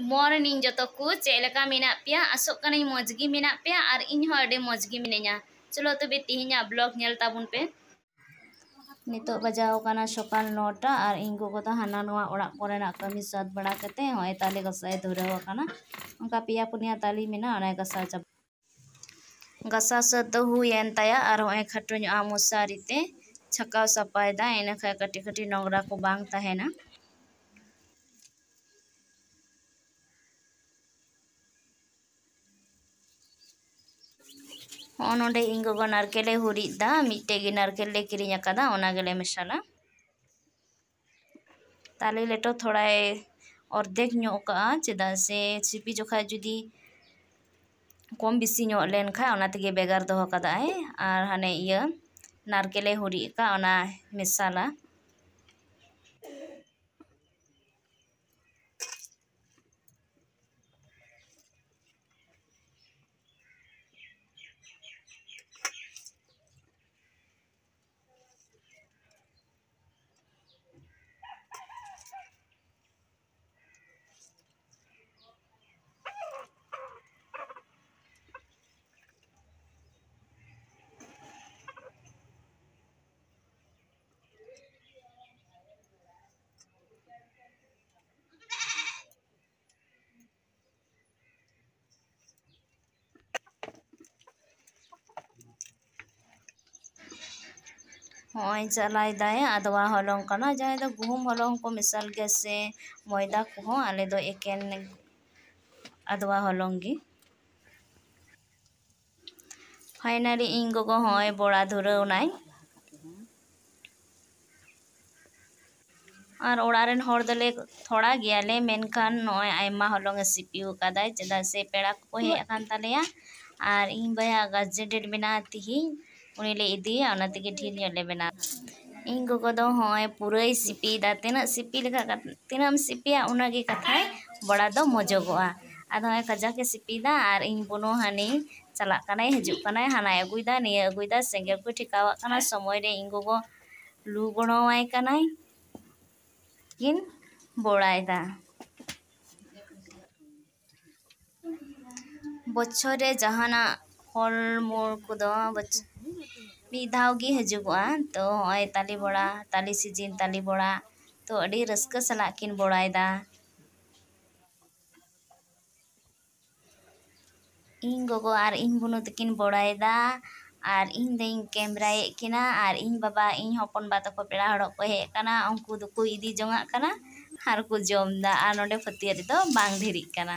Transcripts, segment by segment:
morning jotoku celaka minak pia asok kana mojgi minak pia ar inho ade mojgi minenya chalo tobe tihinya blog nyel tabun pe nito bajao kana shokan 9ta ar ingo ko ta hana noa orak kore na kami sat bada kete hoy tali gasai dhore ho kana onka pia punya tali mina ana gasa jab gasa sat to hu yen taya ar hoy khatro nyu amosari te chakao sapai da ena kha kati kati nongra ko bang tahena ᱦᱚᱸᱜᱼᱚ ᱱᱚᱰᱮ ᱤᱧ ᱜᱚᱜᱚ ᱱᱟᱨᱠᱮᱞᱮ ᱦᱩᱨᱤᱡᱫᱟ ᱢᱤᱫᱴᱮᱡ ᱜᱮ ᱱᱟᱨᱠᱮᱞ ᱞᱮ ᱠᱤᱨᱤᱧ ᱟᱠᱟᱫᱟ ᱚᱱᱟ ᱜᱮᱞᱮ ᱢᱮᱥᱟᱞᱟ ᱛᱟᱞᱮ ᱞᱮᱴᱚ ᱛᱷᱚᱲᱟᱭ ᱚᱨᱫᱷᱮᱠ ᱧᱚᱜ ᱠᱟᱜᱼᱟ ᱪᱮᱫᱟᱜ ᱥᱮ ᱥᱤᱯᱤ ᱡᱚᱠᱷᱟᱡ ᱡᱩᱫᱤ ᱠᱚᱢ ᱵᱮᱥᱤ ᱧᱚᱜ ᱞᱮᱱᱠᱷᱟᱡ ᱚᱱᱟ ᱛᱮᱜᱮ ᱵᱷᱮᱜᱟᱨ ᱫᱚᱦᱚ ᱠᱟᱫᱟᱭ ᱟᱨ ᱦᱟᱱᱮ ᱤᱭᱟᱹ ᱱᱟᱨᱠᱮᱞᱮ ᱦᱩᱨᱤᱡ ᱟᱠᱟᱫ ᱚᱱᱟ ᱢᱮᱥᱟᱞᱟ हई चलाए आदवा हलंग जहाँ दो गहूम को मिसाल के से मैदा को आले दो एक आदवा हलंग फाइनली इन गगो हई बड़ा धुरवनाई और ओडारेन हर दले थोड़ा गया ले मेनखान नय आयमा हलंग सिपियु कादाय चदा से पेड़ा को हेकान तालेया और इन बया गजेटेड बिना तिही ᱩᱱᱤ ᱞᱮ ᱤᱫᱤᱭᱟ ᱚᱱᱟ ᱛᱮᱜᱮ ᱰᱷᱮᱨ ᱧᱚᱜ ᱞᱮ ᱵᱮᱱᱟᱣᱟ ᱤᱧ ᱜᱚᱜᱚ ᱫᱚ ᱦᱚᱸᱜᱼᱚᱭ ᱯᱩᱨᱟᱹᱭ ᱥᱤᱯᱤᱭᱮᱫᱟ ᱛᱤᱱᱟᱹᱜ ᱥᱤᱯᱤ ᱞᱮᱠᱷᱟᱱ ᱛᱤᱱᱟᱹᱜ ᱮᱢ ᱥᱤᱯᱤᱭᱟ ᱩᱱᱟᱹᱜ ᱜᱮ ᱠᱟᱛᱷᱟᱭ ᱵᱚᱲᱟ ᱫᱚ ᱢᱚᱡᱚᱜᱚᱜᱼᱟ ᱟᱫᱚ ᱦᱚᱸᱜᱼᱚᱭ ᱠᱟᱡᱟᱠᱮ ᱥᱤᱯᱤᱭᱮᱫᱟ ᱟᱨ ᱤᱧ ᱵᱚᱱᱩ ᱦᱟᱹᱱᱤ ᱪᱟᱞᱟᱜ ᱠᱟᱱᱟᱭ ᱦᱤᱡᱩᱜ ᱠᱟᱱᱟᱭ ᱦᱟᱱᱟᱭ ᱟᱹᱜᱩᱭᱮᱫᱟ ᱱᱤᱭᱟᱹ ᱟᱹᱜᱩᱭᱮᱫᱟ ᱥᱮᱸᱜᱮᱞ ᱠᱚ ᱴᱷᱮᱠᱟᱣᱟᱜ ᱠᱟᱱᱟ ᱥᱚᱢᱚᱭ ᱨᱮ ᱤᱧ ᱜᱚᱜᱚ ᱞᱩ ᱜᱚᱲᱚᱣᱟᱭ ᱠᱟᱱᱟᱭ ᱠᱤᱱ ᱵᱚᱲᱟᱭᱮᱫᱟ ᱵᱚᱪᱷᱚᱨ ᱨᱮ ᱡᱟᱦᱟᱱᱟᱜ ফলমূল কোদো বচ ᱢᱤᱫ ᱫᱷᱟᱣ ᱜᱮ ᱦᱤᱡᱩᱜᱚᱜᱼᱟ ᱛᱚ ᱦᱚᱸᱜᱼᱚᱭ ᱛᱟᱞᱮ ᱵᱚᱲᱟ ᱛᱟᱞᱮ ᱥᱤᱡᱤᱱ ᱛᱟᱞᱮ ᱵᱚᱲᱟ ᱛᱚ ᱟᱹᱰᱤ ᱨᱟᱹᱥᱠᱟᱹ ᱥᱟᱞᱟᱜ ᱠᱤᱱ ᱵᱚᱲᱟᱭᱮᱫᱟ ᱤᱧ ᱜᱚᱜᱚ ᱟᱨ ᱤᱧ ᱵᱩᱱᱩ ᱛᱟᱹᱠᱤᱱ ᱵᱚᱲᱟᱭᱮᱫᱟ ᱟᱨ ᱤᱧ ᱫᱚᱧ ᱠᱮᱢᱨᱟᱭᱮᱫ ᱠᱤᱱᱟ ᱟᱨ ᱤᱧ ᱵᱟᱵᱟ ᱤᱧ ᱦᱚᱯᱚᱱ ᱵᱟ ᱛᱟᱠᱚ ᱯᱮᱲᱟ ᱦᱚᱲᱚᱜ ᱠᱚ ᱦᱮᱡ ᱟᱠᱟᱱᱟ ᱩᱱᱠᱩ ᱫᱚᱠᱚ ᱤᱫᱤ ᱡᱚᱝᱟᱜ ᱠᱟᱱᱟ ᱟᱨ ᱠᱚ ᱡᱚᱢᱫᱟ ᱟᱨ ᱱᱚᱰᱮ ᱯᱷᱟᱹᱛᱤᱭᱟᱹ ᱨᱮᱫᱚ ᱵᱟᱝ ᱰᱷᱮᱨᱤᱜ ᱠᱟᱱᱟ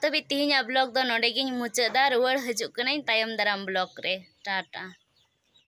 ᱛᱚᱵᱮ ᱛᱮᱦᱮᱧᱟᱜ ᱵᱞᱚᱜ ᱫᱚ ᱱᱚᱰᱮᱜᱤᱧ ᱢᱩᱪᱟᱹᱫᱟ ᱨᱩᱣᱟᱹᱲ ᱦᱤᱡᱩᱜ ᱠᱟᱹᱱᱟᱹᱧ ᱛᱟᱭᱚᱢ ᱫᱟᱨᱟᱢ ᱵᱞᱚᱜ ᱨᱮ ᱴᱟᱴᱟ